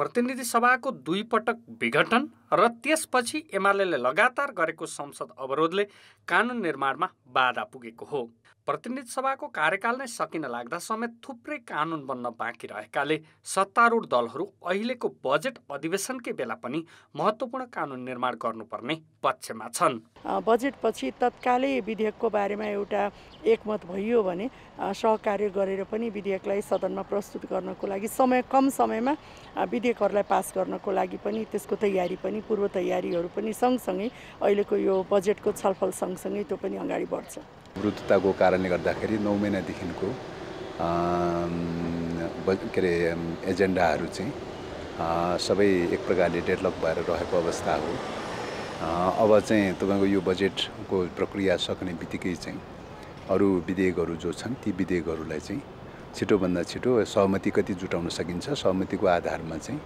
प्रतिनिधि सभाको दुई पटक विघटन र त्यसपछि एमाले लगातार गरेको संसद अवरोधले कानुन निर्माणमा बाधा पुगेको हो प्रतिनिधि सभाको कार्यकाल नै सकिन लाग्दा समेत थुप्रै कानुन बन्न बाँकी रहेकाले सत्तारूढ दलहरू अहिलेको बजेट अधिवेशनकै बेला पनि महत्त्वपूर्ण कानुन निर्माण गर्नुपर्ने पक्षमा छन् बजेटपछि तत्कालै विधेयकको बारेमा एउटा एकमत भइयो भने सहकार्य गरेर पनि विधेयकलाई सदनमा प्रस्तुत गर्नको लागि समय कम समयमा विधेयकहरूलाई पास गर्नको लागि पनि त्यसको तयारी पनि पूर्व तयारीहरू पनि सँगसँगै अहिलेको यो बजेटको छलफल सँगसँगै त्यो पनि अगाडि बढ्छ वृद्धताको कारणले गर्दाखेरि नौ महिनादेखिको के अरे एजेन्डाहरू चाहिँ सबै एक प्रकारले डेभलप भएर रहेको अवस्था हो अब चाहिँ तपाईँको यो बजेटको प्रक्रिया सक्ने बित्तिकै चाहिँ अरू विधेयकहरू जो छन् ती विधेयकहरूलाई चाहिँ छिटोभन्दा छिटो सहमति कति जुटाउन सकिन्छ सहमतिको आधारमा चाहिँ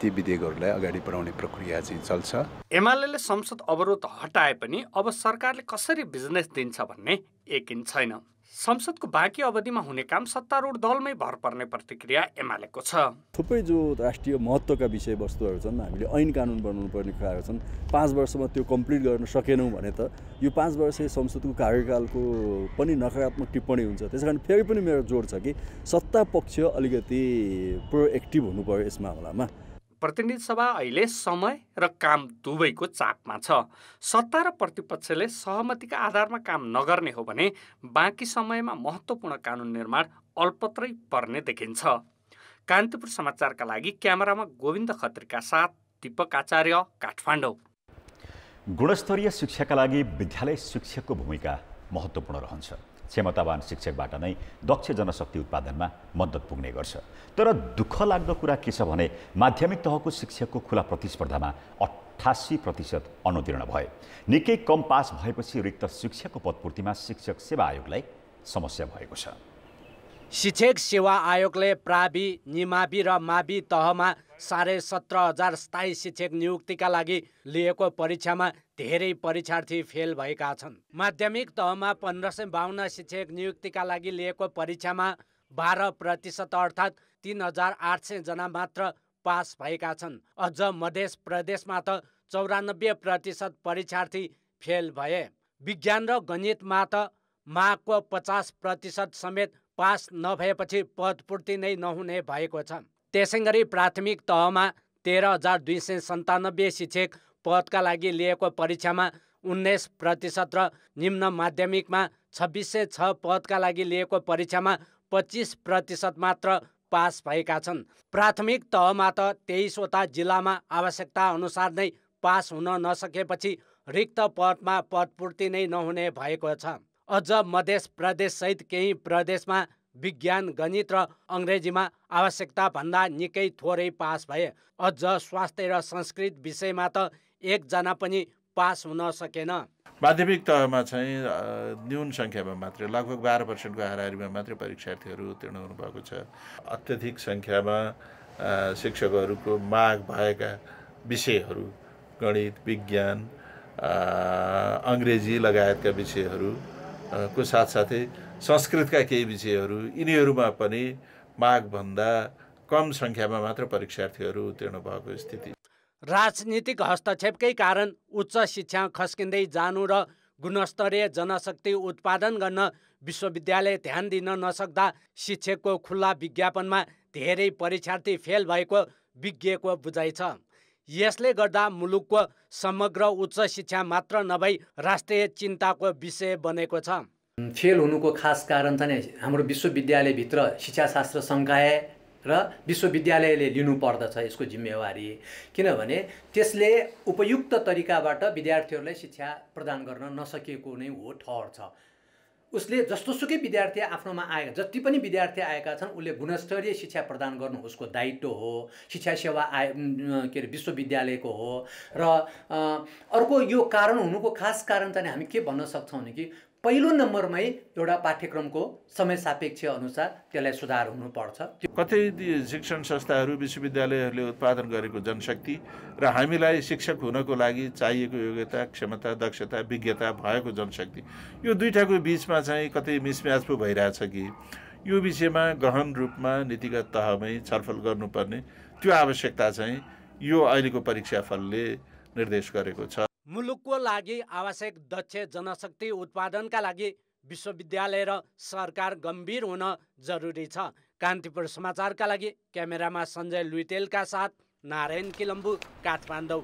ती विधेयकहरूलाई अगाडि बढाउने प्रक्रिया चाहिँ चल्छ एमाले संसद अवरोध हटाए पनि अब सरकारले कसरी बिजनेस दिन्छ भन्ने यकिन छैन संसदको बाँकी अवधिमा हुने काम सत्तारूढ दलमै भर पर्ने प्रतिक्रिया एमालेको छ थुप्रै जो राष्ट्रिय महत्त्वका विषयवस्तुहरू छन् हामीले ऐन कानुन बनाउनु पर्ने कुराहरू छन् पाँच वर्षमा त्यो कम्प्लिट गर्न सकेनौँ भने त यो पाँच वर्ष संसदको कार्यकालको पनि नकारात्मक टिप्पणी हुन्छ त्यस कारण फेरि पनि मेरो जोड छ कि सत्ता पक्ष अलिकति प्रोएक्टिभ हुनु पऱ्यो यस मामलामा प्रतिनिधि सभा अहिले समय र काम दुवैको चापमा छ सत्ता र प्रतिपक्षले सहमतिका आधारमा काम नगर्ने हो भने बाँकी समयमा महत्त्वपूर्ण कानुन निर्माण अल्पत्रै पर्ने देखिन्छ कान्तिपुर समाचारका लागि क्यामेरामा गोविन्द खत्रीका साथ दिपक आचार्य काठमाडौँ गुणस्तरीय शिक्षाका लागि विद्यालय शिक्षकको भूमिका महत्त्वपूर्ण रहन्छ क्षमतावान शिक्षकबाट नै दक्ष जनशक्ति उत्पादनमा मद्दत पुग्ने गर्छ तर दुःख लाग्दो कुरा के छ भने माध्यमिक तहको शिक्षकको खुला प्रतिस्पर्धामा अठासी प्रतिशत अनुतीर्ण भए निकै कम पास भएपछि रिक्त शिक्षकको पदपूर्तिमा शिक्षक सेवा आयोगलाई समस्या भएको छ शिक्षक सेवा आयोगले प्रावि निमावि र मावि तहमा साढे सत्र हजार स्थायी शिक्षक नियुक्तिका लागि लिएको परीक्षामा धेरै परीक्षार्थी फेल भएका छन् माध्यमिक तहमा पन्ध्र सय बाहन्न शिक्षक नियुक्तिका लागि लिएको परीक्षामा बाह्र प्रतिशत अर्थात् तिन हजार आठ सयजना मात्र पास भएका छन् अझ मध्य प्रदेशमा त चौरानब्बे प्रतिशत परीक्षार्थी फेल भए विज्ञान र गणितमा त माघको पचास प्रतिशत समेत पास नभएपछि पदपूर्ति नै नहुने भएको छ त्यसै गरी प्राथमिक तहमा तेह्र हजार दुई सय सन्तानब्बे शिक्षक पदका लागि लिएको परीक्षामा उन्नाइस प्रतिशत र निम्न माध्यमिकमा छब्बिस सय छ पदका लागि लिएको परीक्षामा पच्चिस प्रतिशत मात्र पास भएका छन् प्राथमिक तहमा त तेइसवटा जिल्लामा आवश्यकता अनुसार नै पास हुन नसकेपछि रिक्त पदमा पदपूर्ति नै नहुने भएको छ अझ मध्य प्रदेशसहित केही प्रदेशमा विज्ञान गणित र अङ्ग्रेजीमा आवश्यकताभन्दा निकै थोरै पास भए अझ स्वास्थ्य र संस्कृत विषयमा त एकजना पनि पास हुन सकेन माध्यमिक तहमा चाहिँ न्यून सङ्ख्यामा मात्रै लगभग बाह्र पर्सेन्टको हाराहारीमा मात्रै परीक्षार्थीहरू उत्तीर्ण हुनुभएको छ अत्यधिक सङ्ख्यामा शिक्षकहरूको माग भएका विषयहरू गणित विज्ञान अङ्ग्रेजी लगायतका विषयहरूको साथसाथै संस्कृतका केही विषयहरू यिनीहरूमा पनि मागभन्दा कम सङ्ख्यामा मात्र परीक्षार्थीहरू उत्तीर्ण भएको स्थिति राजनीतिक हस्तक्षेपकै कारण उच्च शिक्षा खस्किँदै जानु र गुणस्तरीय जनशक्ति उत्पादन गर्न विश्वविद्यालय ध्यान दिन नसक्दा शिक्षकको खुल्ला विज्ञापनमा धेरै परीक्षार्थी फेल भएको विज्ञको बुझाइ छ यसले गर्दा मुलुकको समग्र उच्च शिक्षा मात्र नभई राष्ट्रिय चिन्ताको विषय बनेको छ फेल हुनुको खास कारण चाहिँ हाम्रो विश्वविद्यालयभित्र शिक्षाशास्त्र सङ्काय र विश्वविद्यालयले लिनुपर्दछ यसको जिम्मेवारी किनभने त्यसले उपयुक्त तरिकाबाट विद्यार्थीहरूलाई शिक्षा प्रदान गर्न नसकेको नै हो ठहर छ उसले जस्तोसुकै विद्यार्थी आफ्नोमा आए जति पनि विद्यार्थी आएका छन् उसले गुणस्तरीय शिक्षा प्रदान गर्नु उसको दायित्व हो शिक्षा सेवा आए के अरे विश्वविद्यालयको हो र अर्को यो कारण हुनुको खास कारण चाहिँ हामी के भन्न सक्छौँ भने कि पहिलो नम्बरमै एउटा पाठ्यक्रमको समय सापेक्ष अनुसार त्यसलाई सुधार हुनुपर्छ कतै शिक्षण संस्थाहरू विश्वविद्यालयहरूले उत्पादन गरेको जनशक्ति र हामीलाई शिक्षक हुनको लागि चाहिएको योग्यता क्षमता दक्षता विज्ञता भएको जनशक्ति यो दुइटाको बिचमा चाहिँ कतै मिसम्याच पो भइरहेछ कि यो विषयमा गहन रूपमा नीतिगत तहमै छलफल गर्नुपर्ने त्यो आवश्यकता चाहिँ यो अहिलेको परीक्षाफलले निर्देश गरेको छ मुलुकको लागि आवश्यक दक्ष जनशक्ति उत्पादनका लागि विश्वविद्यालय र सरकार गम्भीर हुन जरुरी छ कान्तिपुर समाचारका लागि क्यामेरामा सञ्जय लुइटेलका साथ नारायण किलम्बु काठमाडौँ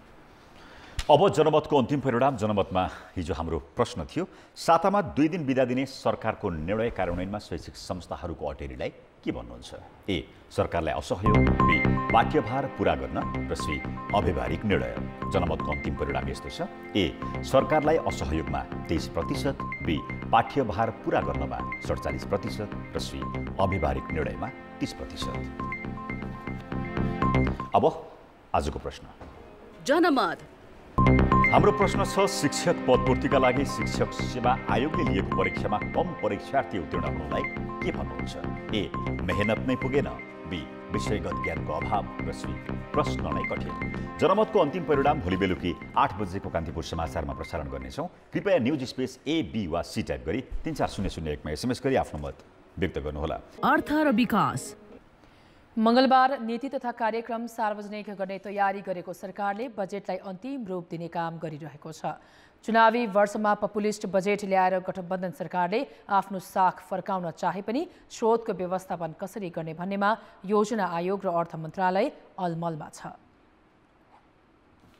अब जनमतको अन्तिम परिणाम जनमतमा हिजो हाम्रो प्रश्न थियो सातामा दुई दिन बिदा दिने सरकारको निर्णय कार्यान्वयनमा शैक्षिक संस्थाहरूको अटेरीलाई के भन्नुहुन्छ ए सरकारलाई असहयोग बी वाक्यभार पुरा गर्न र सी अव्यवहारिक निर्णय जनमतको अन्तिम परिणाम यस्तो छ ए सरकारलाई असहयोगमा तेइस प्रतिशत बी पाठ्यभार पुरा गर्नमा सडचालिस प्रतिशत र सी अव्यवहारिक निर्णयमा तिस प्रतिशत अब आजको प्रश्न जनमत हाम्रो प्रश्न छ शिक्षक पदपूर्तिका लागि शिक्षक सेवा आयोगले लिएको परीक्षामा कम परीक्षार्थी उत्तीर्ण हुनुलाई के भन्नुहुन्छ ए मेहनत नै पुगेन बी विषयगत ज्ञानको अभाव र सी प्रश्न नै कठिन जनमतको अन्तिम परिणाम भोलि बेलुकी आठ बजेको कान्तिपुर समाचारमा प्रसारण गर्नेछौँ कृपया न्युज स्पेस ए बी वा सी टाइप गरी तिन चार शून्य शून्य एकमा एसएमएस गरी आफ्नो मत व्यक्त गर्नुहोला अर्थ र विकास मंगलबार नीति तथा कार्यक्रम सार्वजनिक गर्ने तयारी गरेको सरकारले बजेटलाई अन्तिम रूप दिने काम गरिरहेको छ चुनावी वर्षमा पपुलिस्ट बजेट ल्याएर गठबन्धन सरकारले आफ्नो साख फर्काउन चाहे पनि स्रोतको व्यवस्थापन कसरी गर्ने भन्नेमा योजना आयोग र अर्थ मन्त्रालय अलमलमा छ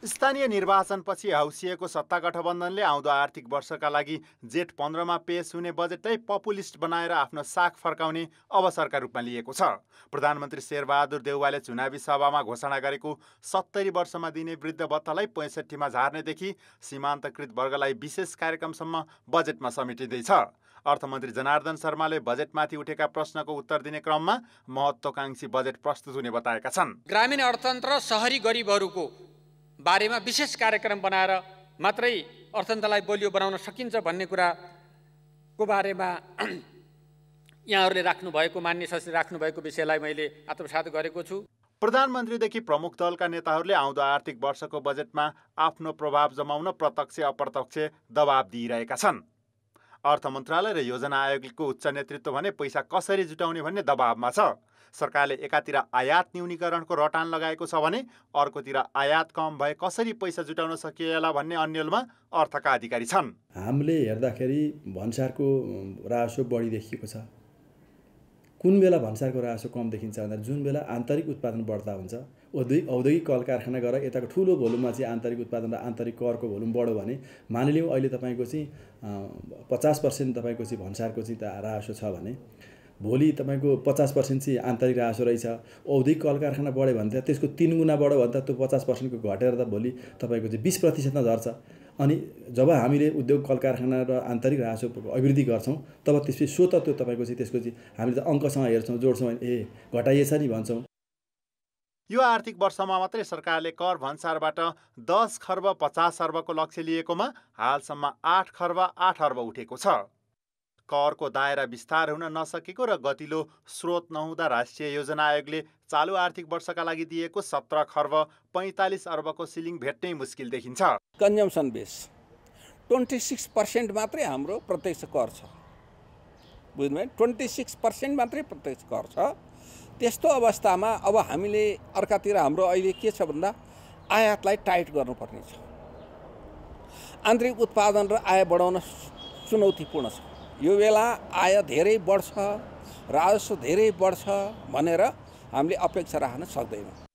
स्थानीय निर्वाचनपछि हौसिएको सत्ता गठबन्धनले आउँदो आर्थिक वर्षका लागि जेठ पन्ध्रमा पेश हुने बजेटलाई पपुलिस्ट बनाएर आफ्नो साख फर्काउने अवसरका रूपमा लिएको छ प्रधानमन्त्री शेरबहादुर देउवाले चुनावी सभामा घोषणा गरेको सत्तरी वर्षमा दिने वृद्ध भत्तालाई पैँसठीमा झार्नेदेखि सीमान्तकृत वर्गलाई विशेष कार्यक्रमसम्म बजेटमा समेटिँदैछ अर्थमन्त्री जनार्दन शर्माले बजेटमाथि उठेका प्रश्नको उत्तर दिने क्रममा महत्वाकांक्षी बजेट प्रस्तुत हुने बताएका छन् ग्रामीण अर्थतन्त्र सहरी गरिबहरूको बारेमा विशेष कार्यक्रम बनाएर मात्रै अर्थतन्त्रलाई बलियो बनाउन सकिन्छ भन्ने कुराको बारेमा यहाँहरूले राख्नुभएको मान्य सचिव राख्नुभएको विषयलाई मैले आत्मसात गरेको छु प्रधानमन्त्रीदेखि प्रमुख दलका नेताहरूले आउँदो आर्थिक वर्षको बजेटमा आफ्नो प्रभाव जमाउन प्रत्यक्ष अप्रत्यक्ष दबाब दिइरहेका छन् अर्थ मन्त्रालय र योजना आयोगको उच्च नेतृत्व भने पैसा कसरी जुटाउने भन्ने दबावमा छ सरकारले एकातिर आयात न्यूनीकरणको रटान लगाएको छ भने अर्कोतिर आयात कम भए कसरी पैसा जुटाउन सकिएला भन्ने अन्यलमा अर्थका अधिकारी छन् हामीले हेर्दाखेरि भन्सारको राजस्व बढी देखिएको छ कुन बेला भन्सारको राजस्व कम देखिन्छ भन्दा जुन बेला आन्तरिक उत्पादन बढ्दा हुन्छ औद्योगिक औद्योगिक कल कारखाना गरेर यताको ठुलो भोल्युममा चाहिँ आन्तरिक उत्पादन र आन्तरिक करको भोल्युम बढ्यो भने मानिलिउँ अहिले तपाईँको चाहिँ पचास पर्सेन्ट तपाईँको चाहिँ भन्सारको चाहिँ त राजस्व छ भने भोलि तपाईँको पचास पर्सेन्ट चाहिँ आन्तरिक रासो रहेछ औद्योगिक कल कारखाना बढ्यो भने त त्यसको तिन गुणा बढ्यो भने त त्यो पचास पर्सेन्टको घटेर त भोलि तपाईँको चाहिँ बिस प्रतिशतमा झर्छ अनि जब हामीले उद्योग कल कारखाना र आन्तरिक राजस्व अभिवृद्धि गर्छौँ तब त्यसपछि स्वत त्यो तपाईँको चाहिँ त्यसको चाहिँ हामीले त अङ्कसँग हेर्छौँ जोड्छौँ ए घटाइएछ नि भन्छौँ यो आर्थिक वर्षमा मात्रै सरकारले कर भन्सारबाट दस खर्ब पचास अर्बको लक्ष्य लिएकोमा हालसम्म आठ खर्ब आठ अर्ब उठेको छ करको दायरा विस्तार हुन नसकेको र गतिलो स्रोत नहुँदा राष्ट्रिय योजना आयोगले चालु आर्थिक वर्षका लागि दिएको सत्र खर्ब पैँतालिस अर्बको सिलिङ भेट्नै मुस्किल देखिन्छ consumption base twenty six percent मात्रै हाम्रो प्रत्यक्ष कर छ बुझ्नुभयो ट्वेन्टी सिक्स पर्सेन्ट मात्रै प्रत्यक्ष कर छ त्यस्तो अवस्थामा अब हामीले अर्कातिर हाम्रो अहिले के छ भन्दा आयातलाई टाइट गर्नुपर्ने छ आन्तरिक उत्पादन र आय बढाउन चुनौतीपूर्ण छ यो बेला आय धेरै बढ्छ राजस्व धेरै बढ्छ भनेर हामीले अपेक्षा राख्न सक्दैनौँ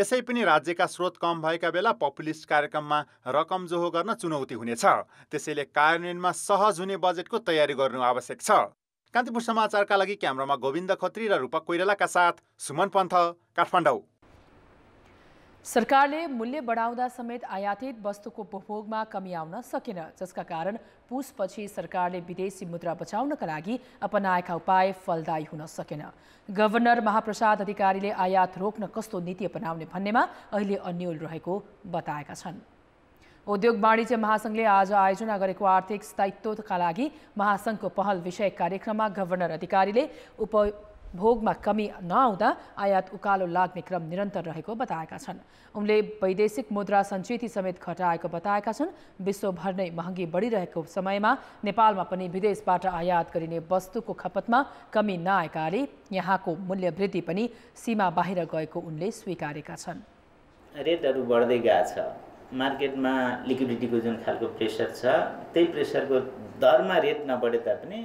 यसै पनि राज्यका स्रोत कम भएका बेला पपुलिस्ट कार्यक्रममा रकम जोहो गर्न चुनौती हुनेछ त्यसैले कार्यान्वयनमा सहज हुने बजेटको तयारी गर्नु आवश्यक छ कान्तिपुर समाचारका लागि क्यामरामा गोविन्द खत्री र रूपक कोइरालाका साथ सुमन पन्थ काठमाडौँ सरकारले मूल्य बढाउँदा समेत आयातित वस्तुको उपभोगमा कमी आउन सकेन जसका कारण पुसपछि सरकारले विदेशी मुद्रा बचाउनका लागि अपनाएका उपाय फलदायी हुन सकेन गभर्नर महाप्रसाद अधिकारीले आयात रोक्न कस्तो नीति अपनाउने भन्नेमा अहिले अन्यल रहेको बताएका छन् उद्योग वाणिज्य महासङ्घले आज आयोजना गरेको आर्थिक स्थायित्वका लागि महासङ्घको पहल विषय कार्यक्रममा गभर्नर अधिकारीले उप भोगमा कमी नआउँदा आयात उकालो लाग्ने क्रम निरन्तर रहेको बताएका छन् उनले वैदेशिक मुद्रा सञ्चिति समेत घटाएको बताएका छन् विश्वभर नै महँगी बढिरहेको समयमा नेपालमा पनि विदेशबाट आयात गरिने वस्तुको खपतमा कमी नआएकाले यहाँको मूल्य वृद्धि पनि सीमा बाहिर गएको उनले स्वीकारेका छन् रेटहरू बढ्दै गएको छ मार्केटमा लिक्विडिटीको जुन खालको प्रेसर छ त्यही प्रेसरको दरमा रेट नबढे तापनि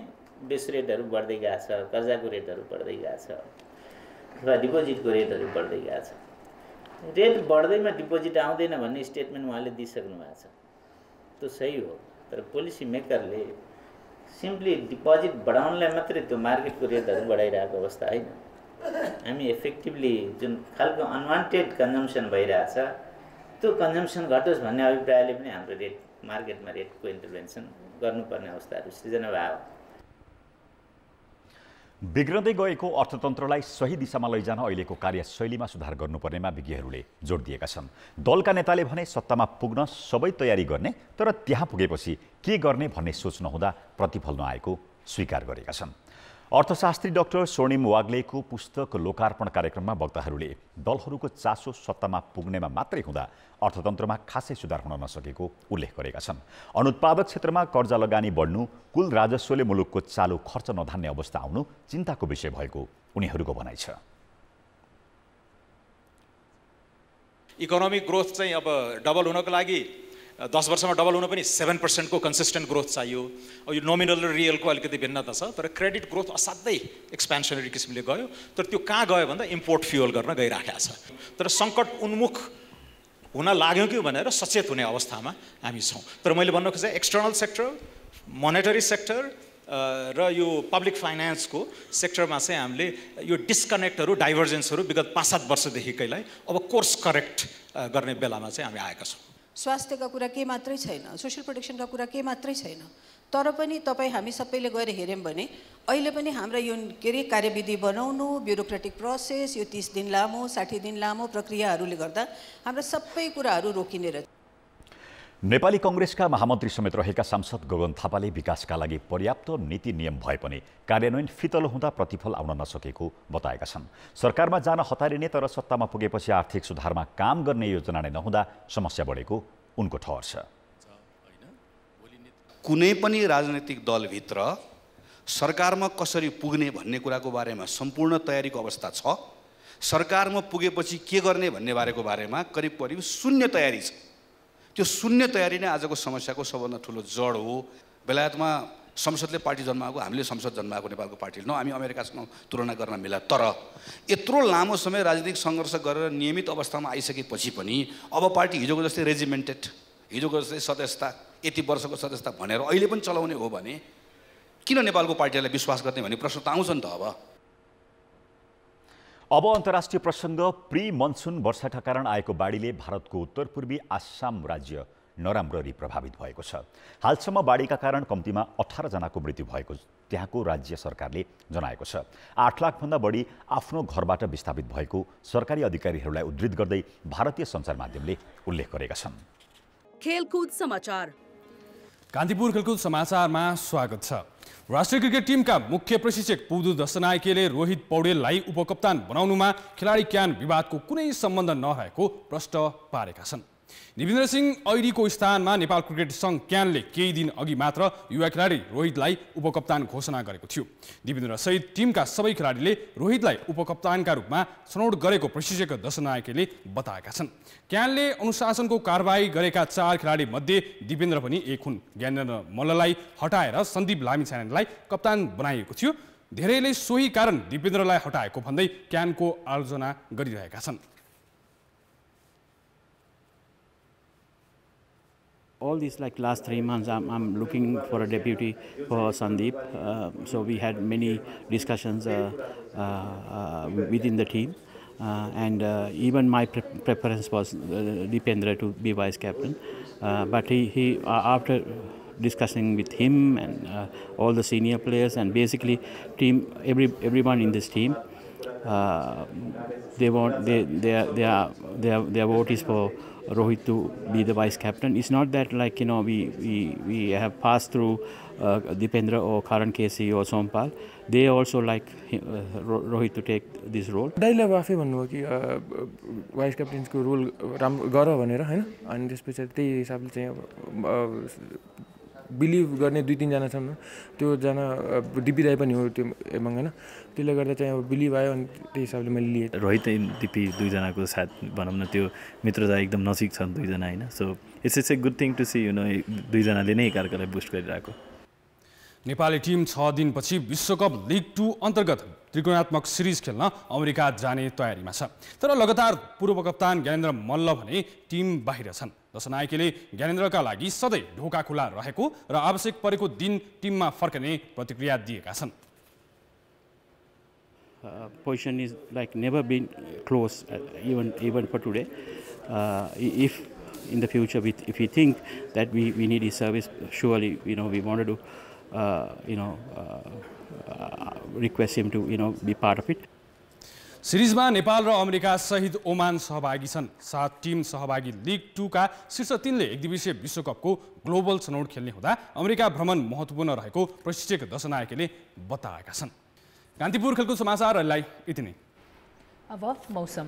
बेस रेटहरू बढ्दै गएको छ कर्जाको रेटहरू बढ्दै गएको छ अथवा डिपोजिटको रेटहरू बढ्दै गएको छ रेट बढ्दैमा डिपोजिट आउँदैन भन्ने स्टेटमेन्ट उहाँले दिइसक्नु भएको छ त्यो सही हो तर पोलिसी मेकरले सिम्पली डिपोजिट बढाउनलाई मात्रै त्यो मार्केटको रेटहरू बढाइरहेको अवस्था होइन हामी इफेक्टिभली जुन खालको अनवान्टेड कन्जम्सन भइरहेछ त्यो कन्जम्सन घटोस् भन्ने अभिप्रायले पनि हाम्रो रेट मार्केटमा रेटको इन्टरभेन्सन गर्नुपर्ने अवस्थाहरू सृजना भयो बिग्रदै गएको अर्थतन्त्रलाई सही दिशामा लैजान अहिलेको कार्यशैलीमा सुधार गर्नुपर्नेमा विज्ञहरूले जोड दिएका छन् दलका नेताले भने सत्तामा पुग्न सबै तयारी गर्ने तर त्यहाँ पुगेपछि के गर्ने भन्ने सोच नहुँदा प्रतिफल नआएको स्वीकार गरेका छन् अर्थशास्त्री डाक्टर स्वर्णिम वाग्लेको पुस्तक लोकार्पण कार्यक्रममा वक्ताहरूले दलहरूको चासो सत्तामा पुग्नेमा मात्रै हुँदा अर्थतन्त्रमा खासै सुधार हुन नसकेको उल्लेख गरेका छन् अनुत्पादक क्षेत्रमा कर्जा लगानी बढ्नु कुल राजस्वले मुलुकको चालु खर्च नधान्ने अवस्था आउनु चिन्ताको विषय भएको उनीहरूको भनाइ छ इकोनोमिक ग्रोथ चाहिँ अब डबल हुनको लागि दस वर्षमा डबल हुन पनि सेभेन पर्सेन्टको कन्सिस्टेन्ट ग्रोथ चाहियो अब यो नोमिनल र रियलको अलिकति भिन्नता छ तर क्रेडिट ग्रोथ असाध्यै एक्सपेन्सनरी किसिमले गयो तर त्यो कहाँ गयो भन्दा इम्पोर्ट फ्युअल गर्न गइराखेको छ तर सङ्कट उन्मुख हुन लाग्यो कि भनेर सचेत हुने अवस्थामा हामी छौँ तर मैले भन्न खोजेँ एक्सटर्नल सेक्टर मोनेटरी सेक्टर र यो पब्लिक फाइनेन्सको सेक्टरमा चाहिँ हामीले यो डिस्कनेक्टहरू डाइभर्जेन्सहरू विगत पाँच सात वर्षदेखिकैलाई अब कोर्स करेक्ट गर्ने बेलामा चाहिँ हामी आएका छौँ स्वास्थ्यका कुरा के मात्रै छैन सोसियल प्रोटेक्सनका कुरा के मात्रै छैन तर पनि तपाईँ हामी सबैले गएर हेऱ्यौँ भने अहिले पनि हाम्रा यो के अरे कार्यविधि बनाउनु ब्युरोक्रेटिक प्रोसेस यो तिस दिन लामो साठी दिन लामो प्रक्रियाहरूले गर्दा हाम्रा सबै कुराहरू रोकिने रहेछ नेपाली कङ्ग्रेसका महामन्त्री समेत रहेका सांसद गगन थापाले विकासका लागि पर्याप्त नीति नियम भए पनि कार्यान्वयन फितलो हुँदा प्रतिफल आउन नसकेको बताएका छन् सरकारमा जान हतारिने तर सत्तामा पुगेपछि आर्थिक सुधारमा काम गर्ने योजना नै नहुँदा समस्या बढेको उनको ठहर छ कुनै पनि राजनैतिक दलभित्र सरकारमा कसरी पुग्ने भन्ने कुराको बारेमा सम्पूर्ण तयारीको अवस्था छ सरकारमा पुगेपछि के गर्ने भन्ने बारेको बारेमा करिब करिब शून्य तयारी छ त्यो शून्य तयारी नै आजको समस्याको सबभन्दा ठुलो जड हो बेलायतमा संसदले पार्टी जन्माएको हामीले संसद जन्माएको नेपालको पार्टीले न हामी अमेरिकासँग तुलना गर्न मिला तर यत्रो लामो समय राजनीतिक सङ्घर्ष गरेर नियमित अवस्थामा आइसकेपछि पनि अब पार्टी हिजोको जस्तै रेजिमेन्टेड हिजोको जस्तै सदस्यता यति वर्षको सदस्यता भनेर अहिले पनि चलाउने हो भने किन नेपालको पार्टीलाई विश्वास गर्ने भन्ने प्रश्न त आउँछ नि त अब अब अन्तर्राष्ट्रिय प्रसङ्ग प्री मनसुन वर्षाका कारण आएको बाढीले भारतको उत्तरपूर्वी आसाम राज्य नराम्ररी प्रभावित भएको छ हालसम्म बाढीका कारण कम्तीमा अठारजनाको मृत्यु भएको त्यहाँको राज्य सरकारले जनाएको छ आठ लाखभन्दा बढी आफ्नो घरबाट विस्थापित भएको सरकारी अधिकारीहरूलाई उद्धृत गर्दै भारतीय सञ्चार माध्यमले उल्लेख गरेका छन् खेलकुद समाचार कान्तिपुर खेलकुद समाचारमा स्वागत छ राष्ट्रिय क्रिकेट टिमका मुख्य प्रशिक्षक पुदु दशनायकेले रोहित पौडेललाई उपकप्तान बनाउनुमा खेलाडी क्यान विवादको कुनै सम्बन्ध नरहेको प्रष्ट पारेका छन् दिवेन्द्र सिंह ऐरीको स्थानमा नेपाल क्रिकेट सङ्घ क्यानले केही दिन अघि मात्र युवा खेलाडी रोहितलाई उपकप्तान घोषणा गरेको थियो सहित टिमका सबै खेलाडीले रोहितलाई उपकप्तानका रूपमा छनौट गरेको प्रशिक्षक दशनायकले बताएका छन् क्यानले अनुशासनको कारवाही गरेका चार खेलाडी मध्ये दिपेन्द्र पनि एक हुन् ज्ञानेन्द्र मल्ललाई हटाएर सन्दीप लामिछानेलाई कप्तान बनाइएको थियो धेरैले सोही कारण दिपेन्द्रलाई हटाएको भन्दै क्यानको आलोचना गरिरहेका छन् all these like last three months I'm, I'm looking for a deputy for Sandeep uh, so we had many discussions uh, uh, uh within the team uh, and uh, even my pre preference was Dipendra to be vice captain but he, he after discussing with him and all the senior players and basically team every everyone in this team they want they, are they are their vote is for Rohit to be the vice captain. It's not that like you know we we, we have passed through uh, Dipendra or Karan Kesi or Sompal. They also like uh, Rohit to take this role. दाइले अब आफै भन्नुभयो कि vice क्याप्टेन्सको role राम्रो गर भनेर होइन अनि त्यस पछाडि त्यही हिसाबले चाहिँ अब बिलिभ गर्ने दुई तिनजना छन् त्योजना डिपी राई पनि हो त्यो एमङ होइन त्यसले गर्दा चाहिँ अब बिलिभ आयो अनि त्यही हिसाबले मैले लिएँ रोहित डिपी दुईजनाको साथ भनौँ न त्यो मित्रता एकदम नजिक छन् दुईजना होइन so it's it's a good thing to see you know दुईजनाले नै एकअर्कालाई बुस्ट गरिरहेको नेपाली टिम छ दिनपछि विश्वकप लिग टू अन्तर्गत त्रिकोणात्मक सिरिज खेल्न अमेरिका जाने तयारीमा छ तर लगातार पूर्व कप्तान ज्ञानेन्द्र मल्ल भने टिम बाहिर छन् दश नाइकीले ज्ञानेन्द्रका लागि सधैँ खुला रहेको र आवश्यक परेको दिन टिममा फर्कने प्रतिक्रिया दिएका छन् position is like never been close even even for today if in the future with if you think that we we need e service surely you know we want do you know request him to you know be part of it सिरिजमा नेपाल र America सहित Oman सहभागी छन् सात team सहभागी league टूका शीर्ष तिनले एक दिवसीय विश्वकपको ग्लोबल छनौट खेल्ने हुँदा अमेरिका भ्रमण महत्त्वपूर्ण रहेको प्रशिक्षक दशनायकले बताएका छन् कान्तिपुर खेलकुद समाचारहरूलाई यति नै अब मौसम